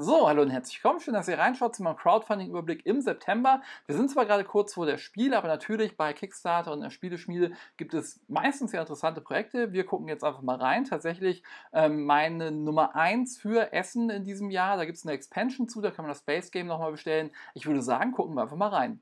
So, hallo und herzlich willkommen. Schön, dass ihr reinschaut zu meinem Crowdfunding-Überblick im September. Wir sind zwar gerade kurz vor der Spiele, aber natürlich bei Kickstarter und der Spieleschmiede gibt es meistens sehr interessante Projekte. Wir gucken jetzt einfach mal rein. Tatsächlich ähm, meine Nummer 1 für Essen in diesem Jahr. Da gibt es eine Expansion zu, da kann man das Space Game nochmal bestellen. Ich würde sagen, gucken wir einfach mal rein.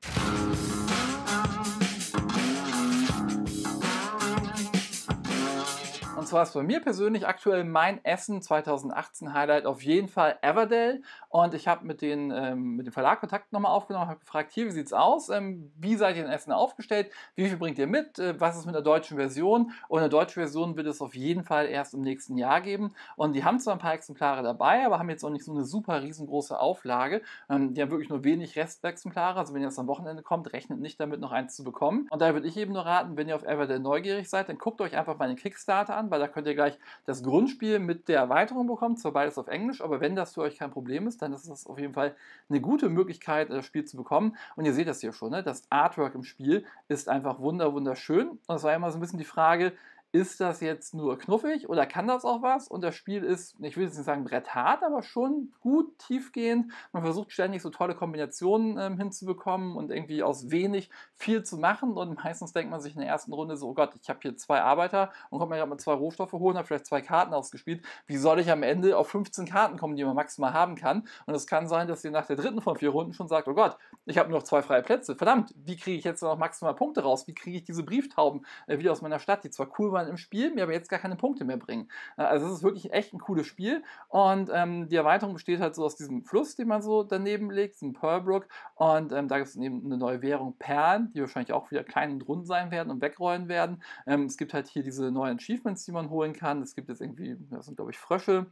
Und zwar ist bei mir persönlich aktuell mein Essen 2018 Highlight auf jeden Fall Everdell. Und ich habe mit, ähm, mit dem Verlag Kontakt nochmal aufgenommen, habe gefragt, hier, wie sieht es aus? Ähm, wie seid ihr in Essen aufgestellt? Wie viel bringt ihr mit? Äh, was ist mit der deutschen Version? Und eine deutsche Version wird es auf jeden Fall erst im nächsten Jahr geben. Und die haben zwar ein paar Exemplare dabei, aber haben jetzt auch nicht so eine super riesengroße Auflage. Ähm, die haben wirklich nur wenig Restexemplare. Also wenn ihr jetzt am Wochenende kommt, rechnet nicht damit, noch eins zu bekommen. Und da würde ich eben nur raten, wenn ihr auf Everdell neugierig seid, dann guckt euch einfach meine Kickstarter an, weil weil da könnt ihr gleich das Grundspiel mit der Erweiterung bekommen, zwar beides auf Englisch, aber wenn das für euch kein Problem ist, dann ist das auf jeden Fall eine gute Möglichkeit, äh, das Spiel zu bekommen. Und ihr seht das hier schon, ne? das Artwork im Spiel ist einfach wunder, wunderschön. Und es war immer so ein bisschen die Frage, ist das jetzt nur knuffig oder kann das auch was? Und das Spiel ist, ich will jetzt nicht sagen bretthart, aber schon gut tiefgehend. Man versucht ständig so tolle Kombinationen ähm, hinzubekommen und irgendwie aus wenig viel zu machen. Und meistens denkt man sich in der ersten Runde so, oh Gott, ich habe hier zwei Arbeiter und komme mir gerade mal zwei Rohstoffe holen, habe vielleicht zwei Karten ausgespielt. Wie soll ich am Ende auf 15 Karten kommen, die man maximal haben kann? Und es kann sein, dass ihr nach der dritten von vier Runden schon sagt, oh Gott, ich habe nur noch zwei freie Plätze. Verdammt, wie kriege ich jetzt noch maximal Punkte raus? Wie kriege ich diese Brieftauben äh, wieder aus meiner Stadt, die zwar cool waren, dann im Spiel mir aber jetzt gar keine Punkte mehr bringen. Äh, also es ist wirklich echt ein cooles Spiel und ähm, die Erweiterung besteht halt so aus diesem Fluss, den man so daneben legt, diesem Pearlbrook und ähm, da gibt es eben eine neue Währung Perlen, die wahrscheinlich auch wieder klein und rund sein werden und wegrollen werden. Ähm, es gibt halt hier diese neuen Achievements, die man holen kann. Es gibt jetzt irgendwie, das sind glaube ich Frösche,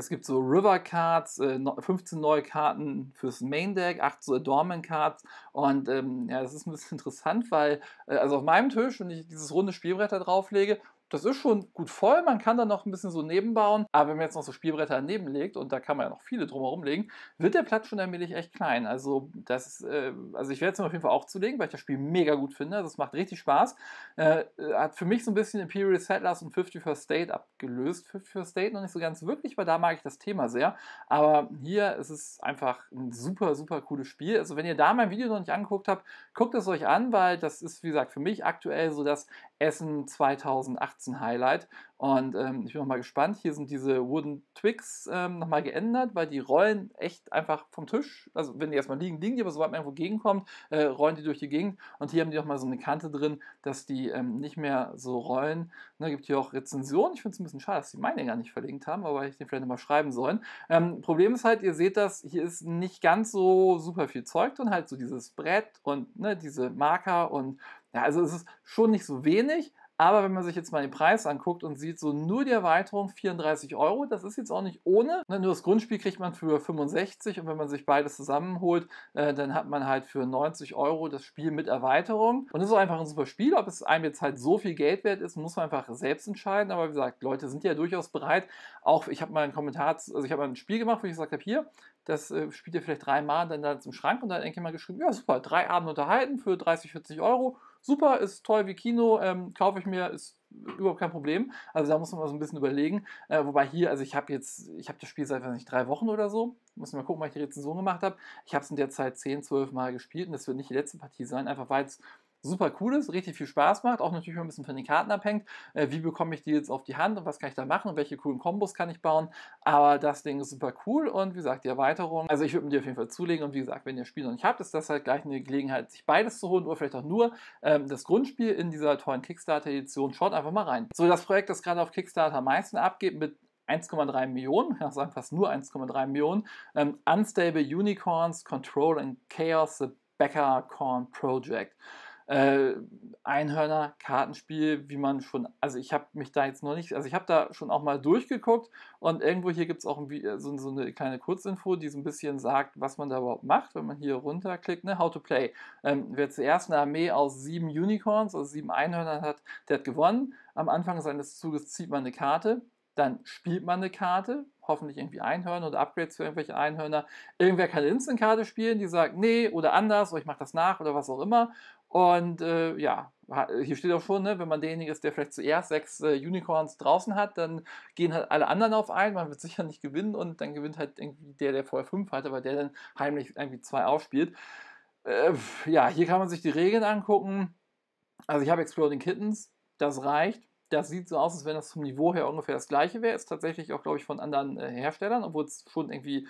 es gibt so River Cards, 15 äh, neue Karten fürs Main Deck, 8 so Adornment Cards und ähm, ja, das ist ein bisschen interessant, weil äh, also auf meinem Tisch, wenn ich dieses runde Spielbrett da drauflege, das ist schon gut voll. Man kann da noch ein bisschen so nebenbauen. Aber wenn man jetzt noch so Spielbretter daneben legt, und da kann man ja noch viele drumherum legen, wird der Platz schon allmählich echt klein. Also, das äh, also ich werde es auf jeden Fall auch zulegen, weil ich das Spiel mega gut finde. Also, es macht richtig Spaß. Äh, äh hat für mich so ein bisschen Imperial Settlers und 51st State abgelöst. 51st State noch nicht so ganz wirklich, weil da mag ich das Thema sehr. Aber hier ist es einfach ein super, super cooles Spiel. Also, wenn ihr da mein Video noch nicht angeguckt habt, guckt es euch an, weil das ist, wie gesagt, für mich aktuell so das Essen 2018 Highlight. Und ähm, ich bin nochmal gespannt. Hier sind diese Wooden Twigs ähm, nochmal geändert, weil die rollen echt einfach vom Tisch. Also wenn die erstmal liegen, liegen die, aber sobald man irgendwo gegenkommt, äh, rollen die durch die Gegend. Und hier haben die nochmal so eine Kante drin, dass die ähm, nicht mehr so rollen. Ne, gibt hier auch Rezensionen. Ich finde es ein bisschen schade, dass die meine gar nicht verlinkt haben, aber ich den vielleicht nochmal schreiben sollen. Ähm, Problem ist halt, ihr seht das, hier ist nicht ganz so super viel Zeug drin. Halt so dieses Brett und ne, diese Marker und ja, also es ist schon nicht so wenig, aber wenn man sich jetzt mal den Preis anguckt und sieht, so nur die Erweiterung 34 Euro, das ist jetzt auch nicht ohne. Ne, nur das Grundspiel kriegt man für 65 und wenn man sich beides zusammenholt, äh, dann hat man halt für 90 Euro das Spiel mit Erweiterung. Und es ist auch einfach ein super Spiel. Ob es einem jetzt halt so viel Geld wert ist, muss man einfach selbst entscheiden. Aber wie gesagt, Leute sind ja durchaus bereit. Auch ich habe mal einen Kommentar, also ich habe mal ein Spiel gemacht, wo ich gesagt habe, hier, das äh, spielt ihr vielleicht dreimal, dann da zum Schrank und dann hat irgendjemand geschrieben, ja super, drei Abende unterhalten für 30, 40 Euro super, ist toll wie Kino, ähm, kaufe ich mir, ist überhaupt kein Problem. Also da muss man mal so ein bisschen überlegen. Äh, wobei hier, also ich habe jetzt, ich habe das Spiel seit, weiß nicht, drei Wochen oder so. Muss mal gucken, weil ich die Rezension gemacht habe. Ich habe es in der Zeit 10, 12 Mal gespielt und das wird nicht die letzte Partie sein, einfach weil es super cool ist, richtig viel Spaß macht, auch natürlich ein bisschen von den Karten abhängt. Äh, wie bekomme ich die jetzt auf die Hand und was kann ich da machen und welche coolen Kombos kann ich bauen? Aber das Ding ist super cool und wie gesagt, die Erweiterung, also ich würde mir die auf jeden Fall zulegen und wie gesagt, wenn ihr das Spiel noch nicht habt, ist das halt gleich eine Gelegenheit, sich beides zu holen oder vielleicht auch nur ähm, das Grundspiel in dieser tollen Kickstarter-Edition. Schaut einfach mal rein. So, das Projekt, das gerade auf Kickstarter am meisten abgeht, mit 1,3 Millionen, ich kann sagen fast nur 1,3 Millionen. Ähm, Unstable Unicorns, Control and Chaos, The Becker Corn Project äh, Einhörner, Kartenspiel, wie man schon, also ich habe mich da jetzt noch nicht, also ich habe da schon auch mal durchgeguckt und irgendwo hier gibt es auch ein, äh, so, so, eine kleine Kurzinfo, die so ein bisschen sagt, was man da überhaupt macht, wenn man hier runterklickt, ne, How to Play. Ähm, wer zuerst eine Armee aus sieben Unicorns, also sieben Einhörnern hat, der hat gewonnen. Am Anfang seines Zuges zieht man eine Karte, dann spielt man eine Karte, hoffentlich irgendwie Einhörner oder Upgrades für irgendwelche Einhörner. Irgendwer kann eine Instant-Karte spielen, die sagt, nee, oder anders, oder ich mache das nach oder was auch immer. Und äh, ja, hier steht auch schon, ne, wenn man derjenige ist, der vielleicht zuerst sechs äh, Unicorns draußen hat, dann gehen halt alle anderen auf einen, man wird sicher nicht gewinnen und dann gewinnt halt irgendwie der, der vorher fünf hatte, weil der dann heimlich irgendwie zwei aufspielt. Äh, ja, hier kann man sich die Regeln angucken. Also ich habe Exploding Kittens, das reicht das sieht so aus, als wenn das vom Niveau her ungefähr das gleiche wäre. Ist tatsächlich auch, glaube ich, von anderen äh, Herstellern, obwohl es schon irgendwie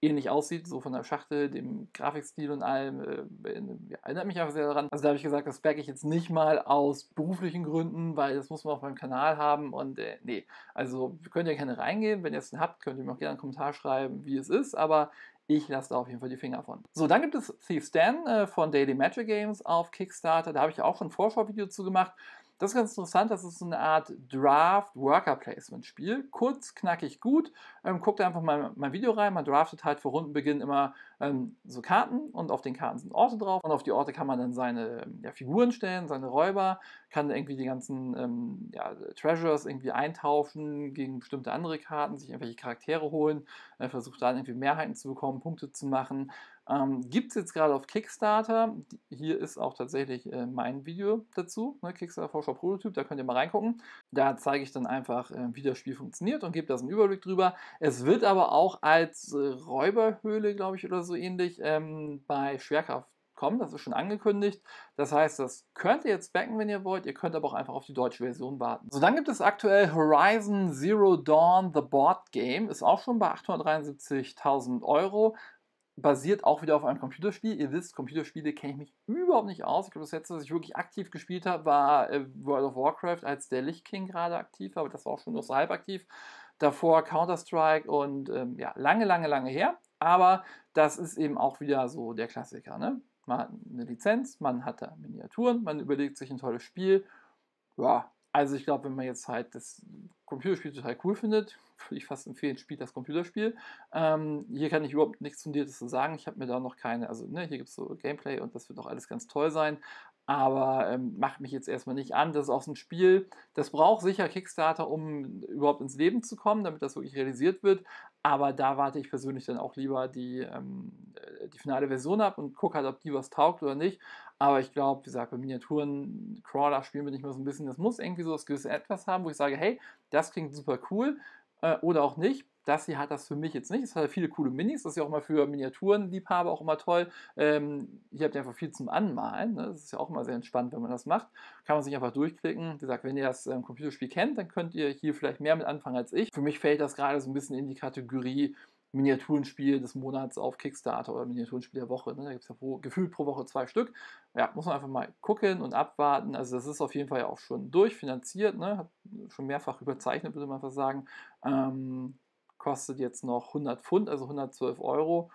ähnlich aussieht, so von der Schachtel, dem Grafikstil und allem. Äh, ja, erinnert mich einfach sehr daran. Also da habe ich gesagt, das backe ich jetzt nicht mal aus beruflichen Gründen, weil das muss man auf meinem Kanal haben und äh, nee. Also könnt ihr gerne reingehen, wenn ihr es denn habt, könnt ihr mir auch gerne einen Kommentar schreiben, wie es ist, aber ich lasse da auf jeden Fall die Finger von. So, dann gibt es Thief Stan äh, von Daily Magic Games auf Kickstarter. Da habe ich auch schon ein Vorschauvideo zu gemacht. Das ist ganz interessant, das ist so eine Art Draft-Worker-Placement-Spiel. Kurz, knackig, gut. Ähm, guckt einfach mal mein Video rein. Man draftet halt vor Rundenbeginn immer ähm, so Karten und auf den Karten sind Orte drauf und auf die Orte kann man dann seine ja, Figuren stellen, seine Räuber, kann irgendwie die ganzen ähm, ja, Treasures irgendwie eintauschen gegen bestimmte andere Karten, sich irgendwelche Charaktere holen, äh, versucht dann irgendwie Mehrheiten zu bekommen, Punkte zu machen. Ähm, Gibt es jetzt gerade auf Kickstarter. Hier ist auch tatsächlich äh, mein Video dazu, ne? Kickstarter Forscher Prototyp, da könnt ihr mal reingucken. Da zeige ich dann einfach, äh, wie das Spiel funktioniert und gebe das einen Überblick drüber. Es wird aber auch als äh, Räuberhöhle, glaube ich, oder so ähnlich ähm, bei Schwerkraft kommen. Das ist schon angekündigt. Das heißt, das könnt ihr jetzt backen, wenn ihr wollt. Ihr könnt aber auch einfach auf die deutsche Version warten. So, dann gibt es aktuell Horizon Zero Dawn The Board Game. Ist auch schon bei 873.000 Euro basiert auch wieder auf einem Computerspiel. Ihr wisst, Computerspiele kenne ich mich überhaupt nicht aus. Ich glaube, das letzte, was ich wirklich aktiv gespielt habe, war äh, World of Warcraft, als der Lichtking gerade aktiv war, aber das war auch schon nur so halb aktiv. Davor Counter-Strike und ähm, ja, lange, lange, lange her. Aber das ist eben auch wieder so der Klassiker. Ne? Man hat eine Lizenz, man hat da Miniaturen, man überlegt sich ein tolles Spiel. Ja, also ich glaube, wenn man jetzt halt das Computerspiel total cool findet, würde ich fast empfehlen, spielt das Computerspiel. Ähm, hier kann ich überhaupt nichts Fundiertes zu sagen. Ich habe mir da noch keine, also ne, hier gibt es so Gameplay und das wird auch alles ganz toll sein aber ähm, macht mich jetzt erstmal nicht an. Das ist auch so ein Spiel, das braucht sicher Kickstarter, um überhaupt ins Leben zu kommen, damit das wirklich realisiert wird. Aber da warte ich persönlich dann auch lieber die, ähm, äh, die finale Version ab und gucke halt, ob die was taugt oder nicht. Aber ich glaube, wie gesagt, bei Miniaturen, Crawler spielen wir nicht mehr so ein bisschen. Das muss irgendwie so das gewisse Etwas haben, wo ich sage, hey, das klingt super cool äh, oder auch nicht. Das hier hat das für mich jetzt nicht. Es hat viele coole Minis. Das ist ja auch mal für Miniaturenliebhaber auch immer toll. Ähm, hier habt ihr einfach viel zum Anmalen. Ne? Das ist ja auch immer sehr entspannt, wenn man das macht. Kann man sich einfach durchklicken. Wie gesagt, wenn ihr das ähm, Computerspiel kennt, dann könnt ihr hier vielleicht mehr mit anfangen als ich. Für mich fällt das gerade so ein bisschen in die Kategorie Miniaturenspiel des Monats auf Kickstarter oder Miniaturenspiel der Woche. Ne? Da gibt es ja pro, gefühlt pro Woche zwei Stück. Ja, muss man einfach mal gucken und abwarten. Also das ist auf jeden Fall ja auch schon durchfinanziert, ne? Hat schon mehrfach überzeichnet, würde man einfach sagen. Ähm, kostet jetzt noch 100 Pfund, also 112 Euro.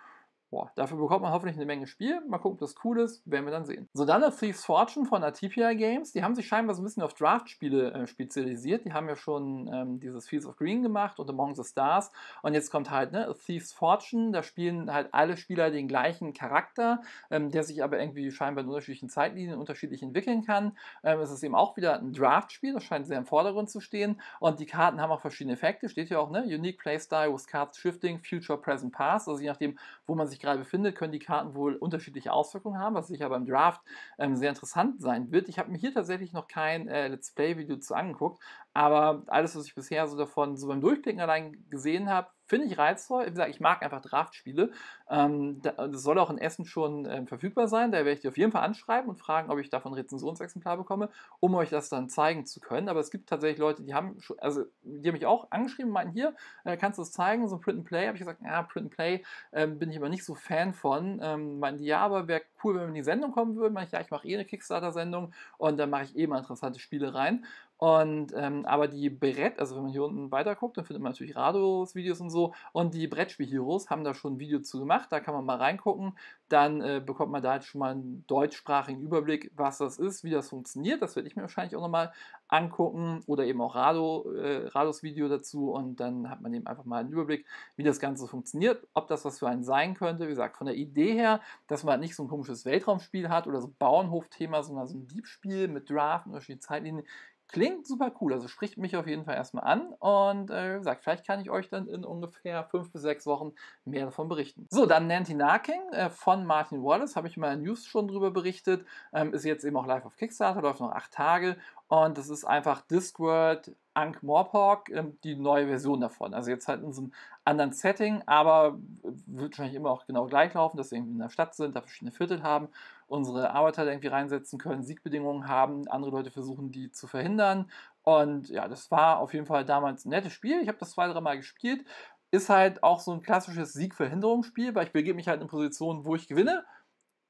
Boah, dafür bekommt man hoffentlich eine Menge Spiel. Mal gucken, ob das cool ist, werden wir dann sehen. So, dann das Thief's Fortune von Atipia Games. Die haben sich scheinbar so ein bisschen auf Draft-Spiele äh, spezialisiert. Die haben ja schon ähm, dieses Fields of Green gemacht und Among the Stars. Und jetzt kommt halt ne, Thief's Fortune. Da spielen halt alle Spieler den gleichen Charakter, ähm, der sich aber irgendwie scheinbar in unterschiedlichen Zeitlinien unterschiedlich entwickeln kann. Ähm, es ist eben auch wieder ein Draft-Spiel. Das scheint sehr im Vordergrund zu stehen. Und die Karten haben auch verschiedene Effekte. Steht hier auch, ne? Unique Playstyle with Cards Shifting, Future, Present, Past. Also je nachdem, wo man sich sich gerade befindet, können die Karten wohl unterschiedliche Auswirkungen haben, was sicher beim Draft ähm, sehr interessant sein wird. Ich habe mir hier tatsächlich noch kein äh, Let's Play-Video zu angeguckt, aber alles, was ich bisher so davon so beim Durchblicken allein gesehen habe, Finde ich reizvoll. Wie gesagt, ich mag einfach Draftspiele. Ähm, das soll auch in Essen schon ähm, verfügbar sein. Da werde ich dir auf jeden Fall anschreiben und fragen, ob ich davon Rezensionsexemplar bekomme, um euch das dann zeigen zu können. Aber es gibt tatsächlich Leute, die haben schon, also die haben mich auch angeschrieben, und meinten hier, äh, kannst du es zeigen? So ein Print and Play. Habe ich gesagt, ja, Print and Play ähm, bin ich immer nicht so Fan von. Ähm, meinten die, ja, aber wäre cool, wenn wir in die Sendung kommen würden. Meinte ich, ja, ich mache eh eine Kickstarter-Sendung und dann mache ich eh mal interessante Spiele rein. Und, ähm, aber die Brett, also wenn man hier unten weiter guckt, dann findet man natürlich Radios, Videos und so. Und die Brettspiel-Heroes haben da schon ein Video zu gemacht, da kann man mal reingucken. Dann äh, bekommt man da halt schon mal einen deutschsprachigen Überblick, was das ist, wie das funktioniert. Das werde ich mir wahrscheinlich auch nochmal angucken oder eben auch Rado, äh, Rados Video dazu. Und dann hat man eben einfach mal einen Überblick, wie das Ganze funktioniert, ob das was für einen sein könnte. Wie gesagt, von der Idee her, dass man halt nicht so ein komisches Weltraumspiel hat oder so Bauernhofthema, sondern so ein Diebspiel mit Draft und verschiedenen Zeitlinien Klingt super cool, also spricht mich auf jeden Fall erstmal an und äh, gesagt, vielleicht kann ich euch dann in ungefähr fünf bis sechs Wochen mehr davon berichten. So, dann Nancy Narking äh, von Martin Wallace, habe ich in meiner News schon drüber berichtet, ähm, ist jetzt eben auch live auf Kickstarter, läuft noch acht Tage und das ist einfach Discworld Ankh Morpork, ähm, die neue Version davon. Also jetzt halt in so einem anderen Setting, aber wird wahrscheinlich immer auch genau gleich laufen, dass sie irgendwie in der Stadt sind, da verschiedene Viertel haben unsere Arbeiter irgendwie reinsetzen können, Siegbedingungen haben, andere Leute versuchen, die zu verhindern. Und ja, das war auf jeden Fall damals ein nettes Spiel. Ich habe das zwei, dreimal gespielt. Ist halt auch so ein klassisches Siegverhinderungsspiel, weil ich begebe mich halt in Positionen, wo ich gewinne.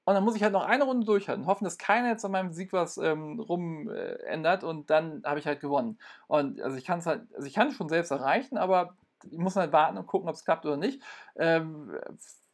Und dann muss ich halt noch eine Runde durchhalten, hoffen, dass keiner jetzt an meinem Sieg was ähm, rumändert äh, und dann habe ich halt gewonnen. Und also ich kann es halt, also ich kann es schon selbst erreichen, aber ich muss halt warten und gucken, ob es klappt oder nicht. Ähm,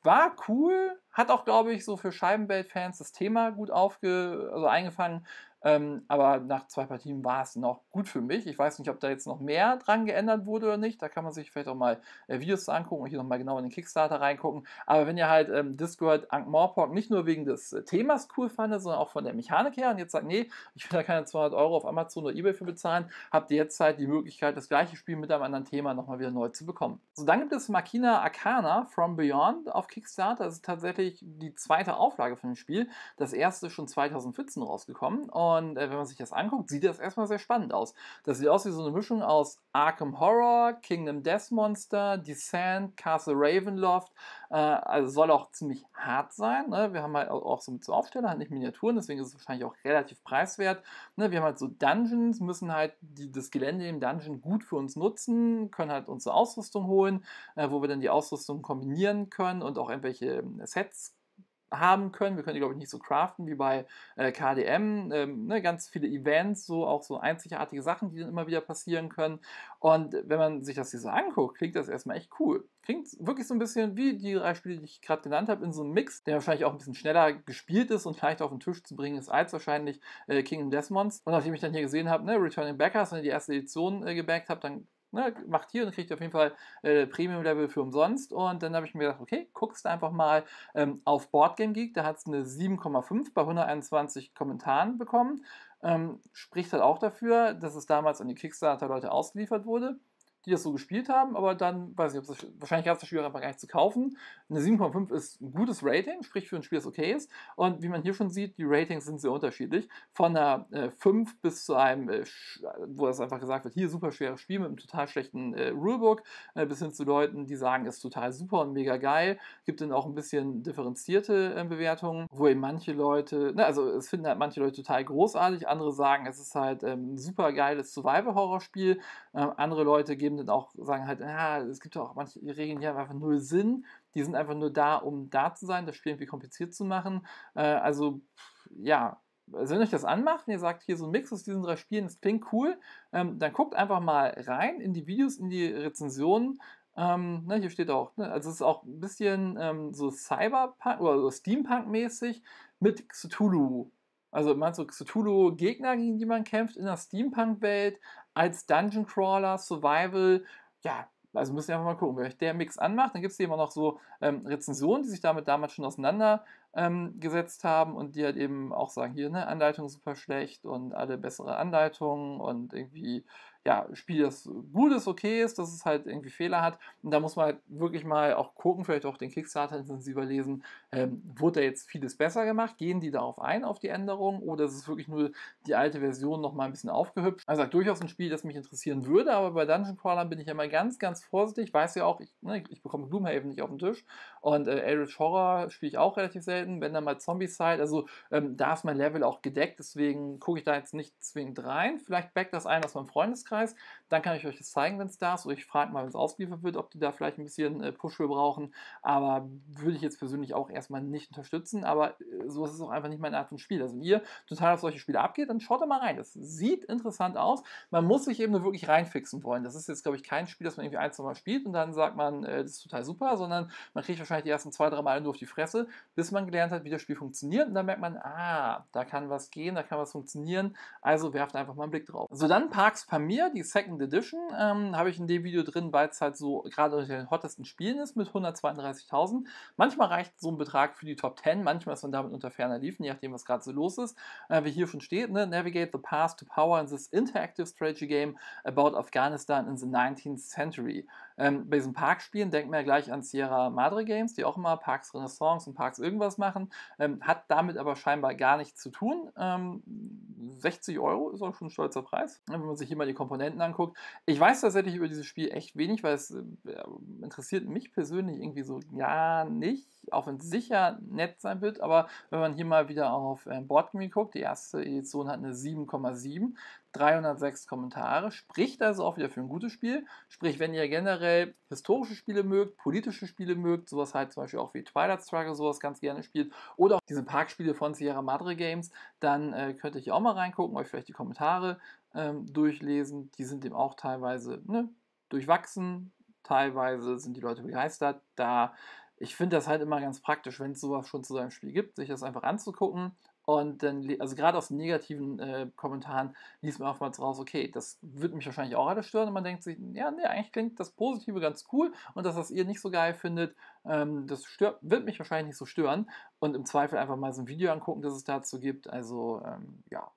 war cool, hat auch, glaube ich, so für Scheibenwelt-Fans das Thema gut aufge, also eingefangen. Ähm, aber nach zwei Partien war es noch gut für mich. Ich weiß nicht, ob da jetzt noch mehr dran geändert wurde oder nicht. Da kann man sich vielleicht auch mal äh, Videos angucken und hier nochmal genau in den Kickstarter reingucken. Aber wenn ihr halt ähm, Discord Ankh Morpork nicht nur wegen des äh, Themas cool fandet, sondern auch von der Mechanik her und jetzt sagt, nee, ich will da keine 200 Euro auf Amazon oder Ebay für bezahlen, habt ihr jetzt halt die Möglichkeit, das gleiche Spiel mit einem anderen Thema nochmal wieder neu zu bekommen. So, dann gibt es Makina Arcana From Beyond auf Kickstarter. Das ist tatsächlich die zweite Auflage von dem Spiel. Das erste ist schon 2014 rausgekommen. Und und äh, wenn man sich das anguckt, sieht das erstmal sehr spannend aus. Das sieht aus wie so eine Mischung aus Arkham Horror, Kingdom Death Monster, Descent, Castle Ravenloft. Äh, also soll auch ziemlich hart sein. Ne? Wir haben halt auch so mit so Aufsteller, halt nicht Miniaturen, deswegen ist es wahrscheinlich auch relativ preiswert. Ne? Wir haben halt so Dungeons, müssen halt die, das Gelände im Dungeon gut für uns nutzen, können halt unsere Ausrüstung holen, äh, wo wir dann die Ausrüstung kombinieren können und auch irgendwelche ähm, Sets haben können. Wir können die, glaube ich, nicht so craften wie bei äh, KDM. Ähm, ne, ganz viele Events, so auch so einzigartige Sachen, die dann immer wieder passieren können. Und wenn man sich das hier so anguckt, klingt das erstmal echt cool. Klingt wirklich so ein bisschen wie die drei Spiele, die ich gerade genannt habe, in so einem Mix, der wahrscheinlich auch ein bisschen schneller gespielt ist und leichter auf den Tisch zu bringen ist als wahrscheinlich äh, Kingdom Desmonds. Und nachdem ich dann hier gesehen habe, ne, Returning Backers, wenn ich die erste Edition äh, gebackt habt, dann ne, macht hier und kriegt auf jeden Fall äh, Premium-Level für umsonst. Und dann habe ich mir gedacht, okay, guckst einfach mal ähm, auf Boardgame Geek, da hat es eine 7,5 bei 121 Kommentaren bekommen. Ähm, spricht halt auch dafür, dass es damals an die Kickstarter-Leute ausgeliefert wurde die das so gespielt haben, aber dann, weiß ich, ob das, wahrscheinlich gab es das Spiel einfach gar nicht zu kaufen. Eine 7,5 ist ein gutes Rating, sprich für ein Spiel, das okay ist. Und wie man hier schon sieht, die Ratings sind sehr unterschiedlich. Von einer äh, 5 bis zu einem, äh, wo das einfach gesagt wird, hier super schweres Spiel mit einem total schlechten äh, Rulebook, äh, bis hin zu Leuten, die sagen, ist total super und mega geil. Gibt dann auch ein bisschen differenzierte äh, Bewertungen, wo eben manche Leute, na, ne, also es finden halt manche Leute total großartig, andere sagen, es ist halt ähm, ein super geiles Survival-Horror-Spiel. Ähm, andere Leute geben dann auch sagen halt, ja, es gibt ja auch manche Regeln, die haben einfach null Sinn, die sind einfach nur da, um da zu sein, das Spiel irgendwie kompliziert zu machen. Äh, also, ja, also wenn euch das anmacht und ihr sagt, hier so ein Mix aus diesen drei Spielen, das klingt cool, ähm, dann guckt einfach mal rein in die Videos, in die Rezensionen. Ähm, ne, hier steht auch, ne, also es ist auch ein bisschen ähm, so Cyberpunk oder so Steampunk-mäßig mit Cthulhu also man hat so Cthulhu-Gegner, gegen die man kämpft in der Steampunk-Welt, als Dungeon Crawler, Survival, ja, also müssen wir einfach mal gucken, wenn euch der Mix anmacht, dann gibt es immer noch so ähm, Rezensionen, die sich damit damals schon auseinandergesetzt ähm, haben und die halt eben auch sagen, hier, ne, Anleitung super schlecht und alle bessere Anleitungen und irgendwie ja, Spiel, das gut ist, okay ist, dass es halt irgendwie Fehler hat. Und da muss man halt wirklich mal auch gucken, vielleicht auch den Kickstarter intensiver lesen, ähm, wurde da jetzt vieles besser gemacht? Gehen die darauf ein, auf die Änderungen? Oder ist es wirklich nur die alte Version nochmal ein bisschen aufgehübscht? Also durchaus ein Spiel, das mich interessieren würde, aber bei Dungeon Crawlern bin ich ja mal ganz, ganz vorsichtig. Weiß ja auch, ich, ne, ich bekomme Gloomhaven nicht auf den Tisch. Und äh, Eldritch Horror spiele ich auch relativ selten, wenn da mal Zombies seid. Also ähm, da ist mein Level auch gedeckt, deswegen gucke ich da jetzt nicht zwingend rein. Vielleicht backt das ein aus meinem Freundeskreis exercise Dann kann ich euch das zeigen, wenn es da ist. Oder ich frage mal, wenn es ausgeliefert wird, ob die da vielleicht ein bisschen äh, Push für brauchen. Aber würde ich jetzt persönlich auch erstmal nicht unterstützen. Aber äh, so ist es auch einfach nicht meine Art von Spiel. Also wenn ihr total auf solche Spiele abgeht, dann schaut da mal rein. Das sieht interessant aus. Man muss sich eben nur wirklich reinfixen wollen. Das ist jetzt, glaube ich, kein Spiel, das man irgendwie ein, zwei Mal spielt und dann sagt man, äh, das ist total super, sondern man kriegt wahrscheinlich die ersten zwei, drei Mal nur auf die Fresse, bis man gelernt hat, wie das Spiel funktioniert. Und dann merkt man, ah, da kann was gehen, da kann was funktionieren. Also werft einfach mal einen Blick drauf. So, dann Parks Pamir, die Second Second Edition ähm, habe ich in dem Video drin, weil es halt so gerade unter den hottesten Spielen ist mit 132.000. Manchmal reicht so ein Betrag für die Top 10, manchmal ist man damit unter ferner Liefen, je nachdem, was gerade so los ist. Äh, wie hier schon steht, ne? Navigate the Path to Power in this interactive strategy game about Afghanistan in the 19th century. Ähm, bei diesen Parkspielen denkt man ja gleich an Sierra Madre Games, die auch immer Parks Renaissance und Parks irgendwas machen. Ähm, hat damit aber scheinbar gar nichts zu tun. Ähm, 60 Euro ist auch schon ein stolzer Preis, ne, wenn man sich hier mal die Komponenten anguckt. Ich weiß tatsächlich über dieses Spiel echt wenig, weil es äh, interessiert mich persönlich irgendwie so gar nicht, auch wenn es sicher nett sein wird. Aber wenn man hier mal wieder auf äh, Boardgame guckt, die erste Edition hat eine 7,7. 306 Kommentare, spricht also auch wieder für ein gutes Spiel. Sprich, wenn ihr generell historische Spiele mögt, politische Spiele mögt, sowas halt zum Beispiel auch wie Twilight Struggle sowas ganz gerne spielt oder auch diese Parkspiele von Sierra Madre Games, dann äh, könnt ihr hier auch mal reingucken, euch vielleicht die Kommentare ähm, durchlesen. Die sind eben auch teilweise ne, durchwachsen, teilweise sind die Leute begeistert. Da ich finde das halt immer ganz praktisch, wenn es sowas schon zu seinem Spiel gibt, sich das einfach anzugucken und dann, also gerade aus negativen äh, Kommentaren liest man oftmals raus, okay, das wird mich wahrscheinlich auch alles stören. Und man denkt sich, ja, nee, eigentlich klingt das Positive ganz cool und dass das ihr nicht so geil findet, ähm, das stört, wird mich wahrscheinlich nicht so stören. Und im Zweifel einfach mal so ein Video angucken, das es dazu gibt. Also, ähm, ja,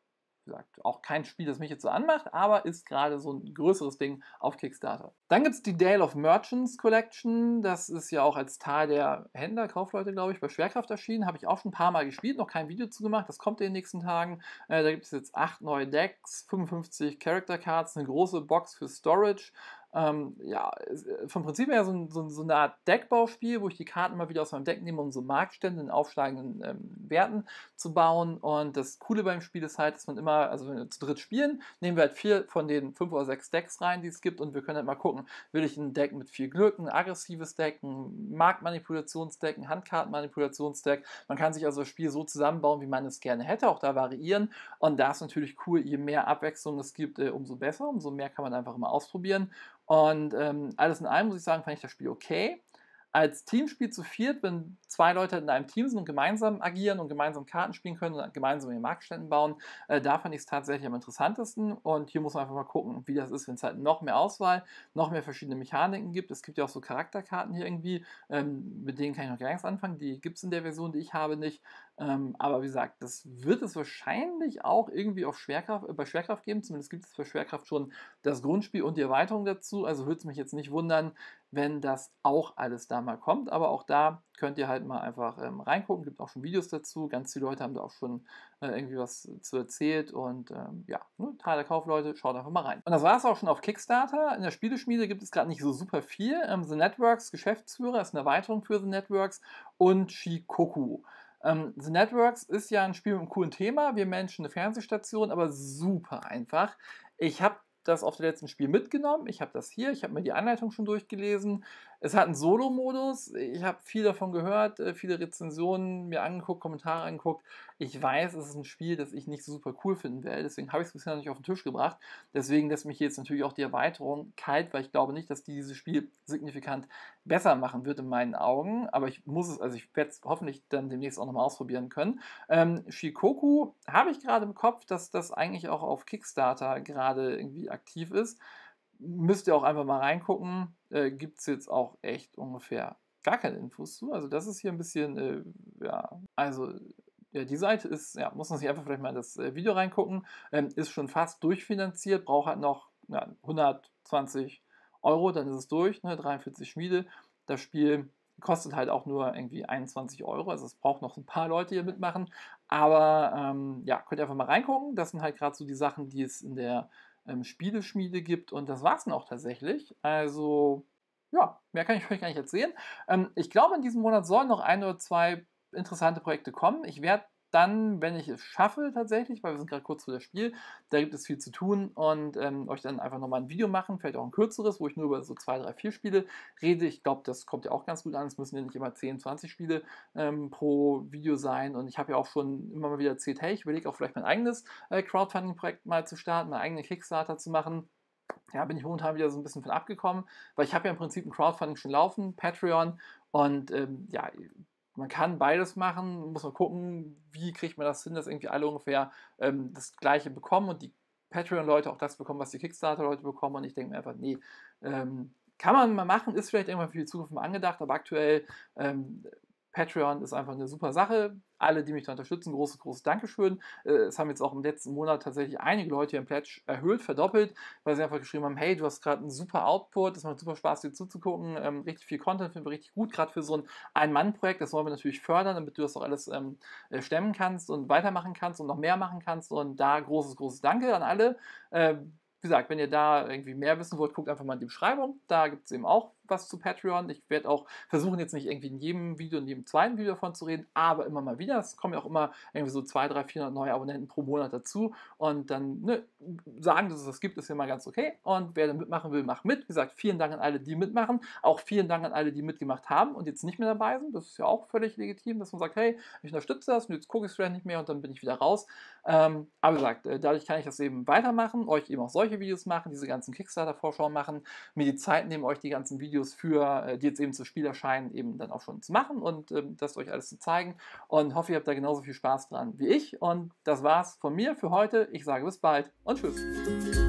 gesagt. Auch kein Spiel, das mich jetzt so anmacht, aber ist gerade so ein größeres Ding auf Kickstarter. Dann gibt es die Dale of Merchants Collection. Das ist ja auch als Teil der Händler, Kaufleute, glaube ich, bei Schwerkraft erschienen. Habe ich auch schon ein paar Mal gespielt, noch kein Video zu gemacht. Das kommt in den nächsten Tagen. Äh, da gibt es jetzt acht neue Decks, 55 Character Cards, eine große Box für Storage, ähm, ja, äh, vom Prinzip her so, so, so, eine Art Deckbauspiel, wo ich die Karten mal wieder aus meinem Deck nehme, um so Marktstände in aufsteigenden ähm, Werten zu bauen. Und das Coole beim Spiel ist halt, dass man immer, also wenn wir zu dritt spielen, nehmen wir halt vier von den fünf oder sechs Decks rein, die es gibt, und wir können halt mal gucken, will ich ein Deck mit viel Glück, ein aggressives Deck, ein Marktmanipulationsdeck, ein Handkartenmanipulationsdeck. Man kann sich also das Spiel so zusammenbauen, wie man es gerne hätte, auch da variieren. Und da ist natürlich cool, je mehr Abwechslung es gibt, äh, umso besser, umso mehr kann man einfach immer ausprobieren. Und ähm, alles in allem muss ich sagen, fand ich das Spiel okay als Teamspiel zu viert, wenn zwei Leute in einem Team sind und gemeinsam agieren und gemeinsam Karten spielen können und gemeinsam ihre Marktständen bauen, äh, da fand ich es tatsächlich am interessantesten. Und hier muss man einfach mal gucken, wie das ist, wenn es halt noch mehr Auswahl, noch mehr verschiedene Mechaniken gibt. Es gibt ja auch so Charakterkarten hier irgendwie, ähm, mit denen kann ich noch gar nichts anfangen. Die gibt es in der Version, die ich habe, nicht. Ähm, aber wie gesagt, das wird es wahrscheinlich auch irgendwie auf Schwerkraft, äh, bei Schwerkraft geben. Zumindest gibt es bei Schwerkraft schon das Grundspiel und die Erweiterung dazu. Also würde es mich jetzt nicht wundern, wenn das auch alles da mal kommt. Aber auch da könnt ihr halt mal einfach ähm, reingucken. Gibt auch schon Videos dazu. Ganz viele Leute haben da auch schon äh, irgendwie was zu erzählt. Und ähm, ja, ne, Teil der Kaufleute, schaut einfach mal rein. Und das war es auch schon auf Kickstarter. In der Spieleschmiede gibt es gerade nicht so super viel. Ähm, The Networks Geschäftsführer ist eine Erweiterung für The Networks und Shikoku. Ähm, The Networks ist ja ein Spiel mit einem coolen Thema. Wir Menschen eine Fernsehstation, aber super einfach. Ich habe das auf dem letzten Spiel mitgenommen. Ich habe das hier, ich habe mir die Anleitung schon durchgelesen. Es hat einen Solo-Modus. Ich habe viel davon gehört, äh, viele Rezensionen mir angeguckt, Kommentare angeguckt. Ich weiß, es ist ein Spiel, das ich nicht super cool finden werde, deswegen habe ich es bisher noch nicht auf den Tisch gebracht. Deswegen lässt mich jetzt natürlich auch die Erweiterung kalt, weil ich glaube nicht, dass die dieses Spiel signifikant besser machen wird in meinen Augen. Aber ich muss es, also ich werde es hoffentlich dann demnächst auch nochmal ausprobieren können. Ähm, Shikoku habe ich gerade im Kopf, dass das eigentlich auch auf Kickstarter gerade irgendwie aktiv ist. Müsst ihr auch einfach mal reingucken. Äh, Gibt es jetzt auch echt ungefähr gar keine Infos zu. Also das ist hier ein bisschen, äh, ja, also äh, die Seite ist, ja, muss man sich einfach vielleicht mal in das äh, Video reingucken, ähm, ist schon fast durchfinanziert, braucht halt noch ja, 120 Euro, dann ist es durch, ne, 43 Schmiede. Das Spiel kostet halt auch nur irgendwie 21 Euro, also es braucht noch ein paar Leute hier mitmachen. Aber ähm, ja, könnt ihr einfach mal reingucken. Das sind halt gerade so die Sachen, die es in der ähm, Spieleschmiede gibt und das war es dann auch tatsächlich. Also ja, mehr kann ich euch gar nicht erzählen. Ähm, ich glaube, in diesem Monat sollen noch ein oder zwei interessante Projekte kommen. Ich werde dann, wenn ich es schaffe tatsächlich, weil wir sind gerade kurz vor dem Spiel, da gibt es viel zu tun und ähm, euch dann einfach nochmal ein Video machen, vielleicht auch ein kürzeres, wo ich nur über so zwei, drei, vier Spiele rede. Ich glaube, das kommt ja auch ganz gut an. Es müssen ja nicht immer 10, 20 Spiele ähm, pro Video sein und ich habe ja auch schon immer mal wieder erzählt, hey, ich überlege auch vielleicht mein eigenes äh, Crowdfunding-Projekt mal zu starten, meinen eigenen Kickstarter zu machen ja, bin ich momentan wieder so ein bisschen von abgekommen, weil ich habe ja im Prinzip ein Crowdfunding schon laufen, Patreon und ähm, ja, man kann beides machen, muss man gucken, wie kriegt man das hin, dass irgendwie alle ungefähr ähm, das Gleiche bekommen und die Patreon-Leute auch das bekommen, was die Kickstarter-Leute bekommen. Und ich denke mir einfach, nee, ähm, kann man mal machen, ist vielleicht irgendwann für die Zukunft mal angedacht, aber aktuell ähm, Patreon ist einfach eine super Sache. Alle, die mich da unterstützen, großes, großes Dankeschön. Äh, es haben jetzt auch im letzten Monat tatsächlich einige Leute ihren Pledge erhöht, verdoppelt, weil sie einfach geschrieben haben, hey, du hast gerade einen super Output, es macht super Spaß, dir zuzugucken, ähm, richtig viel Content finden wir richtig gut, gerade für so ein Ein-Mann-Projekt, das wollen wir natürlich fördern, damit du das auch alles ähm, äh, stemmen kannst und weitermachen kannst und noch mehr machen kannst und da großes, großes Danke an alle. Ähm, wie gesagt, wenn ihr da irgendwie mehr wissen wollt, guckt einfach mal in die Beschreibung. Da gibt es eben auch was zu Patreon. Ich werde auch versuchen, jetzt nicht irgendwie in jedem Video, in jedem zweiten Video davon zu reden, aber immer mal wieder. Es kommen ja auch immer irgendwie so 200, 300, 400 neue Abonnenten pro Monat dazu. Und dann ne, sagen, dass es das gibt, ist ja mal ganz okay. Und wer da mitmachen will, macht mit. Wie gesagt, vielen Dank an alle, die mitmachen. Auch vielen Dank an alle, die mitgemacht haben und jetzt nicht mehr dabei sind. Das ist ja auch völlig legitim, dass man sagt, hey, ich unterstütze das und jetzt gucke ich es nicht mehr und dann bin ich wieder raus. Ähm, aber wie gesagt, äh, dadurch kann ich das eben weitermachen, euch eben auch solche Videos machen, diese ganzen Kickstarter-Vorschauen machen, mir die Zeit nehmen, euch die ganzen Videos Videos für, äh, die jetzt eben zu Spiel erscheinen, eben dann auch schon zu machen und ähm, das euch alles zu zeigen. Und hoffe, ihr habt da genauso viel Spaß dran wie ich. Und das war's von mir für heute. Ich sage bis bald und tschüss.